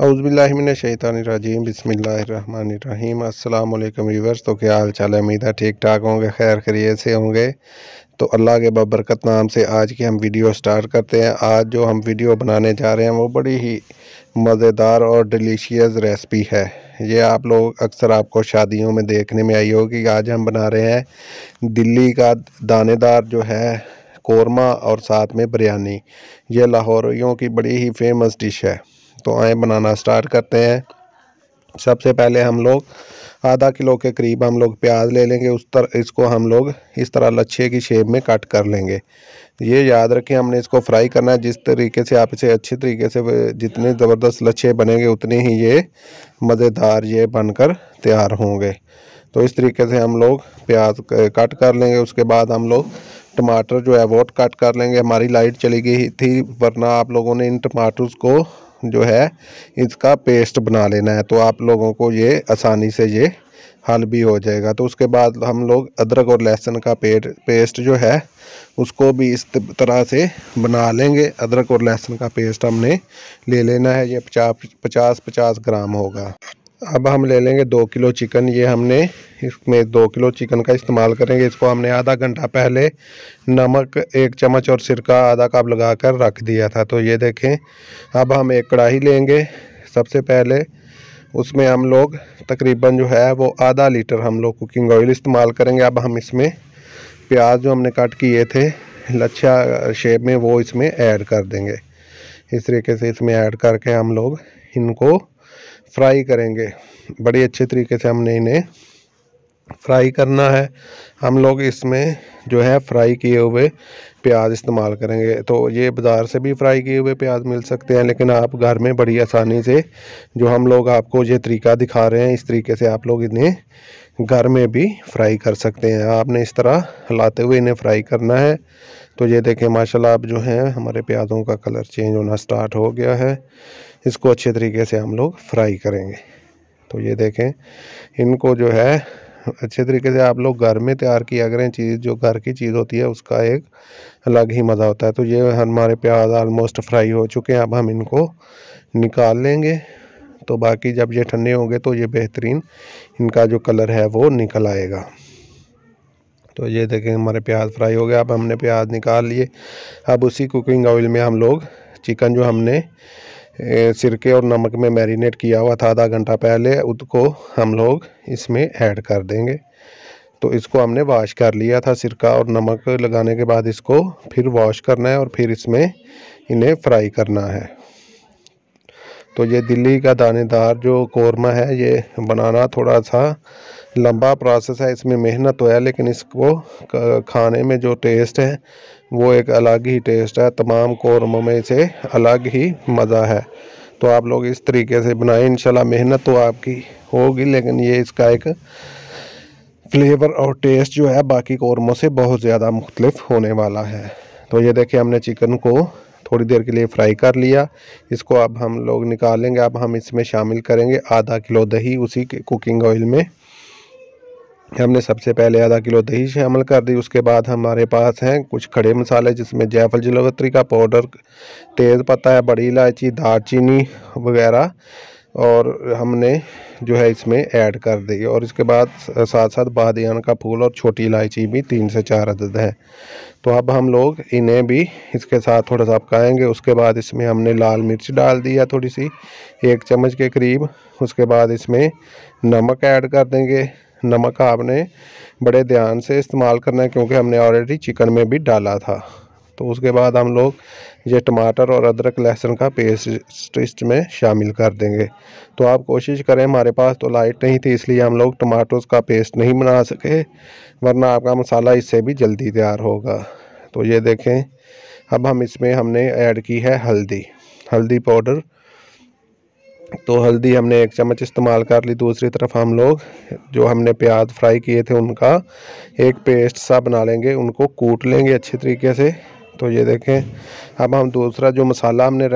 अउज़बिल्लिमिनशैतानरजीम बसमीम अल्लाम रिवर्स तो क्या हाल चाल है उम्मीद है ठीक ठाक होंगे खैर खरी से होंगे तो अल्लाह के बबरकत नाम से आज की हम वीडियो स्टार्ट करते हैं आज जो हम वीडियो बनाने जा रहे हैं वो बड़ी ही मज़ेदार और डिलीशियस रेसिपी है ये आप लोग अक्सर आपको शादियों में देखने में आई होगी आज हम बना रहे हैं दिल्ली का दानेदार जो है कौरमा और साथ में बिरयानी ये लाहौरियों की बड़ी ही फेमस डिश है तो आए बनाना स्टार्ट करते हैं सबसे पहले हम लोग आधा किलो के करीब हम लोग प्याज ले लेंगे उस तरह इसको हम लोग इस तरह लच्छे की शेप में कट कर लेंगे ये याद रखें हमने इसको फ्राई करना है जिस तरीके से आप इसे अच्छे तरीके से जितने ज़बरदस्त लच्छे बनेंगे उतने ही ये मज़ेदार ये बनकर तैयार होंगे तो इस तरीके से हम लोग प्याज कट कर लेंगे उसके बाद हम लोग टमाटर जो है वो कट कर लेंगे हमारी लाइट चली गई थी वरना आप लोगों ने इन टमाटर को जो है इसका पेस्ट बना लेना है तो आप लोगों को ये आसानी से ये हल भी हो जाएगा तो उसके बाद हम लोग अदरक और लहसुन का पेट पेस्ट जो है उसको भी इस तरह से बना लेंगे अदरक और लहसुन का पेस्ट हमने ले लेना है ये पचास पचास पचास ग्राम होगा अब हम ले लेंगे दो किलो चिकन ये हमने इसमें दो किलो चिकन का इस्तेमाल करेंगे इसको हमने आधा घंटा पहले नमक एक चम्मच और सिरका आधा कप लगा कर रख दिया था तो ये देखें अब हम एक कढ़ाई लेंगे सबसे पहले उसमें हम लोग तकरीबन जो है वो आधा लीटर हम लोग कुकिंग ऑयल इस्तेमाल करेंगे अब हम इसमें प्याज जो हमने कट किए थे लच्छा शेप में वो इसमें ऐड कर देंगे इस तरीके से इसमें ऐड करके हम लोग इनको फ्राई करेंगे बड़ी अच्छे तरीके से हमने इन्हें फ्राई करना है हम लोग इसमें जो है फ्राई किए हुए प्याज इस्तेमाल करेंगे तो ये बाज़ार से भी फ्राई किए हुए प्याज मिल सकते हैं लेकिन आप घर में बड़ी आसानी से जो हम लोग आपको ये तरीका दिखा रहे हैं इस तरीके से आप लोग इन्हें घर में भी फ्राई कर सकते हैं आपने इस तरह हिलाते हुए इन्हें फ्राई करना है तो ये देखें माशाल्लाह आप जो है हमारे प्याज़ों का कलर चेंज होना स्टार्ट हो गया है इसको अच्छे तरीके से हम लोग फ्राई करेंगे तो ये देखें इनको जो है अच्छे तरीके से आप लोग घर में तैयार किया करें चीज़ जो घर की चीज़ होती है उसका एक अलग ही मज़ा होता है तो ये हमारे प्याज आलमोस्ट फ्राई हो चुके हैं अब हम इनको निकाल लेंगे तो बाकी जब ये ठंडे होंगे तो ये बेहतरीन इनका जो कलर है वो निकल आएगा तो ये देखें हमारे प्याज फ्राई हो गया अब हमने प्याज निकाल लिए अब उसी कुकिंग ऑयल में हम लोग चिकन जो हमने सिरके और नमक में मैरिनेट किया हुआ था आधा घंटा पहले उसको हम लोग इसमें ऐड कर देंगे तो इसको हमने वॉश कर लिया था सिरका और नमक लगाने के बाद इसको फिर वॉश करना है और फिर इसमें इन्हें फ्राई करना है तो ये दिल्ली का दानेदार जो कौरमा है ये बनाना थोड़ा सा लंबा प्रोसेस है इसमें मेहनत तो है लेकिन इसको खाने में जो टेस्ट है वो एक अलग ही टेस्ट है तमाम कौरमों में इसे अलग ही मज़ा है तो आप लोग इस तरीके से बनाएं इंशाल्लाह मेहनत तो आपकी होगी लेकिन ये इसका एक फ्लेवर और टेस्ट जो है बाकी कौरमों से बहुत ज़्यादा मुख्तलिफ होने वाला है तो ये देखिए हमने चिकन को थोड़ी देर के लिए फ्राई कर लिया इसको अब हम लोग निकालेंगे अब हम इसमें शामिल करेंगे आधा किलो दही उसी के कुकिंग ऑयल में हमने सबसे पहले आधा किलो दही शामिल कर दी उसके बाद हमारे पास हैं कुछ खड़े मसाले जिसमें जयफल जलवत्री का पाउडर तेज़ पत्ता है बड़ी इलायची दालचीनी वगैरह और हमने जो है इसमें ऐड कर दी और इसके बाद साथ साथ बादियान का फूल और छोटी इलायची भी तीन से चार अदद है तो अब हम लोग इन्हें भी इसके साथ थोड़ा सा पकाएंगे उसके बाद इसमें हमने लाल मिर्च डाल दी है थोड़ी सी एक चम्मच के करीब उसके बाद इसमें नमक ऐड कर देंगे नमक आपने बड़े ध्यान से इस्तेमाल करना है क्योंकि हमने ऑलरेडी चिकन में भी डाला था तो उसके बाद हम लोग ये टमाटर और अदरक लहसुन का पेस्ट में शामिल कर देंगे तो आप कोशिश करें हमारे पास तो लाइट नहीं थी इसलिए हम लोग टमाटोज़ का पेस्ट नहीं बना सके वरना आपका मसाला इससे भी जल्दी तैयार होगा तो ये देखें अब हम इसमें हमने ऐड की है हल्दी हल्दी पाउडर तो हल्दी हमने एक चम्मच इस्तेमाल कर ली दूसरी तरफ हम लोग जो हमने प्याज फ्राई किए थे उनका एक पेस्ट सा बना लेंगे उनको कूट लेंगे अच्छे तरीके से तो ये देखें अब हम दूसरा जो मसाला हमने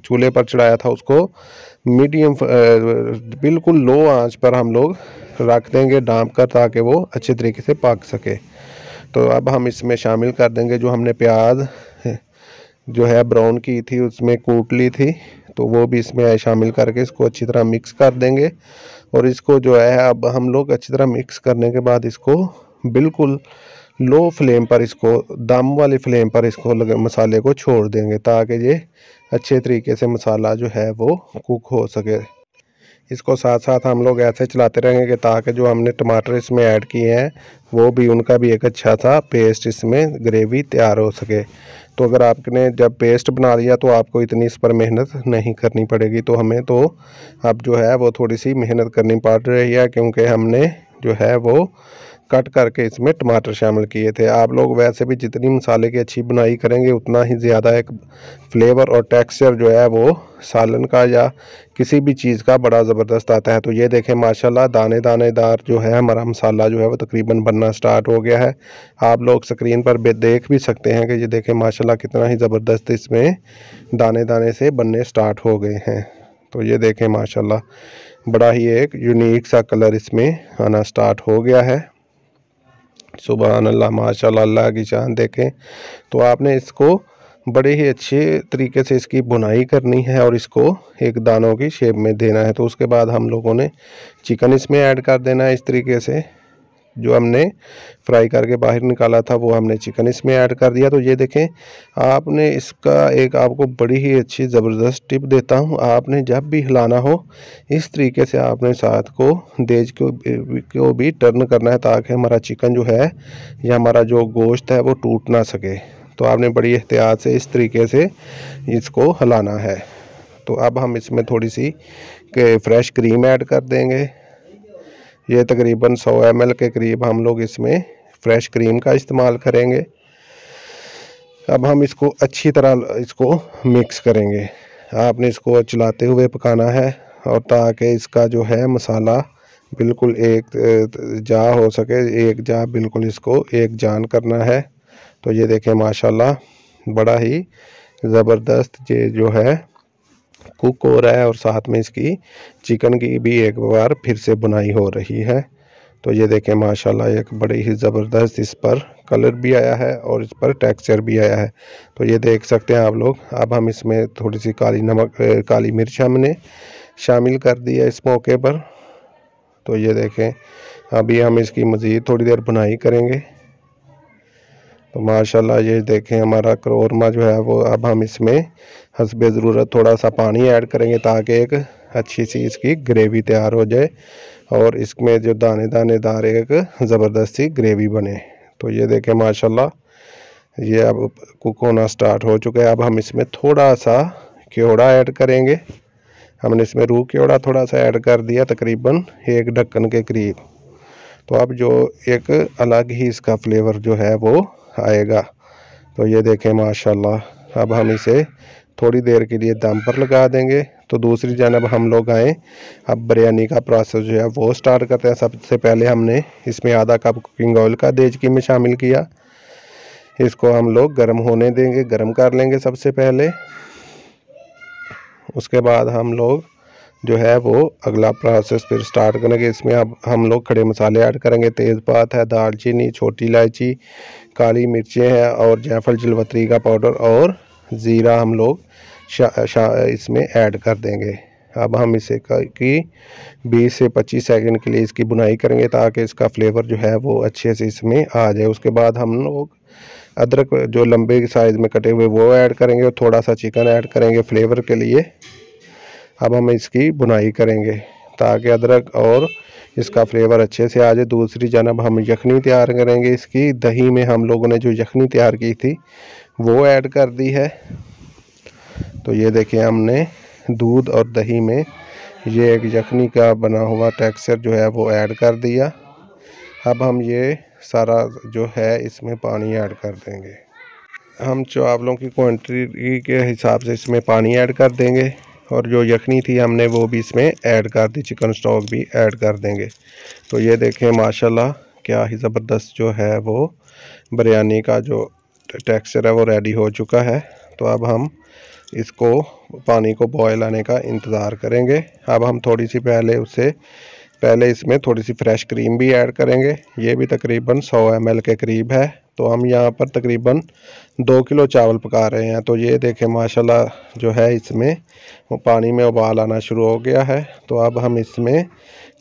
चूल्हे पर चढ़ाया था उसको मीडियम बिल्कुल लो आंच पर हम लोग रख देंगे डांप कर ताकि वो अच्छे तरीके से पक सके तो अब हम इसमें शामिल कर देंगे जो हमने प्याज जो है ब्राउन की थी उसमें कूट ली थी तो वो भी इसमें शामिल करके इसको अच्छी तरह मिक्स कर देंगे और इसको जो है अब हम लोग अच्छी तरह मिक्स करने के बाद इसको बिल्कुल लो फ्लेम पर इसको दम वाली फ्लेम पर इसको मसाले को छोड़ देंगे ताकि ये अच्छे तरीके से मसाला जो है वो कुक हो सके इसको साथ साथ हम लोग ऐसे चलाते रहेंगे ताकि जो हमने टमाटर इसमें ऐड किए हैं वो भी उनका भी एक अच्छा सा पेस्ट इसमें ग्रेवी तैयार हो सके तो अगर आपने जब पेस्ट बना लिया तो आपको इतनी इस पर मेहनत नहीं करनी पड़ेगी तो हमें तो अब जो है वो थोड़ी सी मेहनत करनी पड़ रही है क्योंकि हमने जो है वो कट करके इसमें टमाटर शामिल किए थे आप लोग वैसे भी जितनी मसाले की अच्छी बनाई करेंगे उतना ही ज़्यादा एक फ्लेवर और टेक्सचर जो है वो सालन का या किसी भी चीज़ का बड़ा ज़बरदस्त आता है तो ये देखें माशाल्लाह दाने दानेदार जो है हमारा मसाला जो है वो तकरीबन बनना स्टार्ट हो गया है आप लोग स्क्रीन पर देख भी सकते हैं कि ये देखें माशाल्लाह कितना ही ज़बरदस्त इसमें दाने दाने से बनने स्टार्ट हो गए हैं तो ये देखें माशाल्लाह बड़ा ही एक यूनिक सा कलर इसमें आना स्टार्ट हो गया है सुबह अल्लाह माशा अल्लाह की जान देखें तो आपने इसको बड़े ही अच्छे तरीके से इसकी बुनाई करनी है और इसको एक दानों की शेप में देना है तो उसके बाद हम लोगों ने चिकन इसमें ऐड कर देना है इस तरीके से जो हमने फ्राई करके बाहर निकाला था वो हमने चिकन इसमें ऐड कर दिया तो ये देखें आपने इसका एक आपको बड़ी ही अच्छी ज़बरदस्त टिप देता हूँ आपने जब भी हिलाना हो इस तरीके से आपने साथ को देज को को भी टर्न करना है ताकि हमारा चिकन जो है या हमारा जो गोश्त है वो टूट ना सके तो आपने बड़ी एहतियात से इस तरीके से इसको हिलाना है तो अब हम इसमें थोड़ी सी फ्रेश क्रीम ऐड कर देंगे ये तकरीबन 100 एम के करीब हम लोग इसमें फ्रेश क्रीम का इस्तेमाल करेंगे अब हम इसको अच्छी तरह इसको मिक्स करेंगे आपने इसको चलाते हुए पकाना है और ताकि इसका जो है मसाला बिल्कुल एक जा हो सके एक जा बिल्कुल इसको एक जान करना है तो ये देखें माशाल्लाह बड़ा ही ज़बरदस्त ये जो है कुक हो रहा है और साथ में इसकी चिकन की भी एक बार फिर से बुनाई हो रही है तो ये देखें माशाल्लाह एक बड़ी ही ज़बरदस्त इस पर कलर भी आया है और इस पर टेक्सचर भी आया है तो ये देख सकते हैं आप लोग अब हम इसमें थोड़ी सी काली नमक काली मिर्च हमने शामिल कर दी है इस मौके पर तो ये देखें अभी हम इसकी मज़ीद थोड़ी देर बुनाई करेंगे तो माशाल्लाह ये देखें हमारा करोरमा जो है वो अब हम इसमें हसब ज़रूरत थोड़ा सा पानी ऐड करेंगे ताकि एक अच्छी सी इसकी ग्रेवी तैयार हो जाए और इसमें जो दाने दानेदार एक ज़बरदस्त सी ग्रेवी बने तो ये देखें माशाल्लाह ये अब कुक होना स्टार्ट हो चुका है अब हम इसमें थोड़ा सा क्योड़ा ऐड करेंगे हमने इसमें रूह क्योड़ा थोड़ा सा ऐड कर दिया तकरीबन एक ढक्कन के करीब तो अब जो एक अलग ही इसका फ्लेवर जो है वो आएगा तो ये देखें माशाल्लाह अब हम इसे थोड़ी देर के लिए दम पर लगा देंगे तो दूसरी जानब हम लोग आए अब बिरयानी का प्रोसेस जो है वो स्टार्ट करते हैं सबसे पहले हमने इसमें आधा कप कुकिंग ऑयल का देजकी में शामिल किया इसको हम लोग गर्म होने देंगे गर्म कर लेंगे सबसे पहले उसके बाद हम लोग जो है वो अगला प्रोसेस फिर स्टार्ट करेंगे इसमें अब हम लोग खड़े मसाले ऐड करेंगे तेज़पात है दालचीनी छोटी इलायची काली मिर्चें हैं और जायफल जलवतरी का पाउडर और ज़ीरा हम लोग इसमें ऐड कर देंगे अब हम इसे कि 20 से 25 सेकंड के लिए इसकी बुनाई करेंगे ताकि इसका फ्लेवर जो है वो अच्छे से इसमें आ जाए उसके बाद हम लोग अदरक जो लंबे साइज़ में कटे हुए वो ऐड करेंगे और थोड़ा सा चिकन ऐड करेंगे फ्लेवर के लिए अब हम इसकी बुनाई करेंगे ताकि अदरक और इसका फ्लेवर अच्छे से आ जाए दूसरी जानब हम यखनी तैयार करेंगे इसकी दही में हम लोगों ने जो यखनी तैयार की थी वो ऐड कर दी है तो ये देखिए हमने दूध और दही में ये एक यखनी का बना हुआ टेक्सचर जो है वो ऐड कर दिया अब हम ये सारा जो है इसमें पानी ऐड कर देंगे हम चावलों की क्वांटिटी के हिसाब से इसमें पानी ऐड कर देंगे और जो यखनी थी हमने वो भी इसमें ऐड कर दी चिकन स्टॉक भी ऐड कर देंगे तो ये देखें माशाल्लाह क्या ही ज़बरदस्त जो है वो बिरयानी का जो टेक्सचर है वो रेडी हो चुका है तो अब हम इसको पानी को बॉयल आने का इंतज़ार करेंगे अब हम थोड़ी सी पहले उसे पहले इसमें थोड़ी सी फ्रेश क्रीम भी ऐड करेंगे ये भी तकरीबन 100 एम के करीब है तो हम यहाँ पर तकरीबन दो किलो चावल पका रहे हैं तो ये देखें माशाल्लाह जो है इसमें पानी में उबाल आना शुरू हो गया है तो अब हम इसमें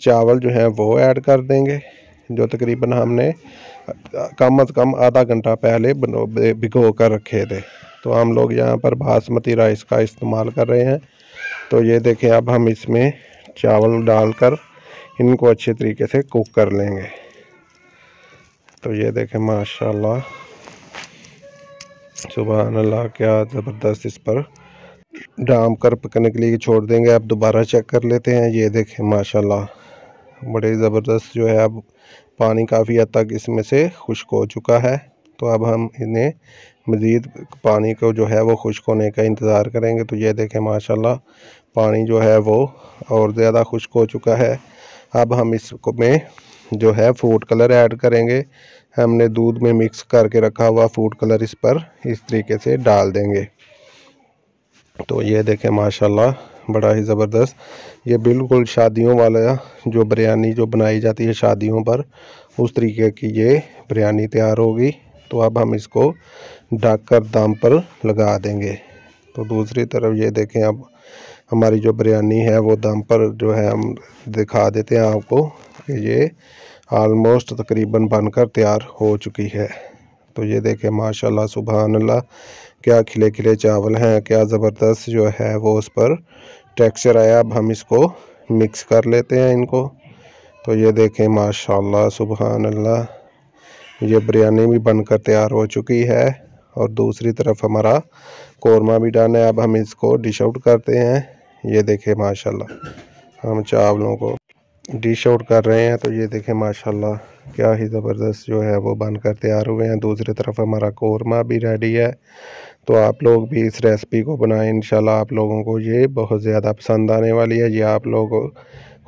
चावल जो है वो ऐड कर देंगे जो तकरीबन हमने कम अज़ कम आधा घंटा पहले बनो भिगो कर रखे थे तो हम लोग यहाँ पर बासमती राइस का इस्तेमाल कर रहे हैं तो ये देखें अब हम इसमें चावल डालकर इनको अच्छे तरीके से कुक कर लेंगे तो ये देखें माशाल्लाह सुबह अल्लाह क्या ज़बरदस्त इस पर डाम कर पकने के लिए छोड़ देंगे आप दोबारा चेक कर लेते हैं ये देखें माशाल्लाह बड़े ज़बरदस्त जो है अब पानी काफ़ी हद तक इसमें से खुश्क हो चुका है तो अब हम इन्हें मज़ीद पानी को जो है वो खुश्क होने का इंतज़ार करेंगे तो ये देखें माशाल्लाह पानी जो है वो और ज़्यादा खुश्क हो चुका है अब हम इसमें में जो है फूड कलर ऐड करेंगे हमने दूध में मिक्स करके रखा हुआ फूड कलर इस पर इस तरीके से डाल देंगे तो ये देखें माशाल्लाह बड़ा ही ज़बरदस्त ये बिल्कुल शादियों वाला जो बिरयानी जो बनाई जाती है शादियों पर उस तरीके की ये बिरयानी तैयार होगी तो अब हम इसको ढक कर दाम पर लगा देंगे तो दूसरी तरफ ये देखें अब हमारी जो बिरयानी है वो दम पर जो है हम दिखा देते हैं आपको कि ये आलमोस्ट तकरीबन बनकर तैयार हो चुकी है तो ये देखें माशाल्लाह सुबह अल्लाह क्या खिले खिले चावल हैं क्या ज़बरदस्त जो है वो उस पर टेक्सचर आया अब हम इसको मिक्स कर लेते हैं इनको तो ये देखें माशाल्लाह सुबहान अल्लाह ये बिरयानी भी बनकर तैयार हो चुकी है और दूसरी तरफ हमारा कौरमा भी डन है अब हम इसको डिश आउट करते हैं ये देखें माशाल्लाह हम चावलों को डिश आउट कर रहे हैं तो ये देखें माशाल्लाह क्या ही ज़बरदस्त जो है वो बनकर तैयार हुए हैं दूसरी तरफ हमारा कौरमा भी रेडी है तो आप लोग भी इस रेसिपी को बनाएं इन आप लोगों को ये बहुत ज़्यादा पसंद आने वाली है ये आप लोग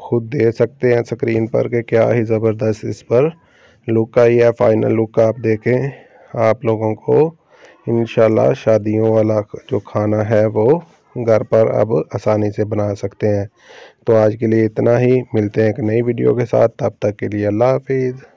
खुद दे सकते हैं स्क्रीन पर कि क्या ही ज़बरदस्त इस पर लुक आई है फाइनल लुक आप देखें आप लोगों को इन शादियों वाला जो खाना है वो घर पर अब आसानी से बना सकते हैं तो आज के लिए इतना ही मिलते हैं एक नई वीडियो के साथ तब तक के लिए अल्लाह हाफिज़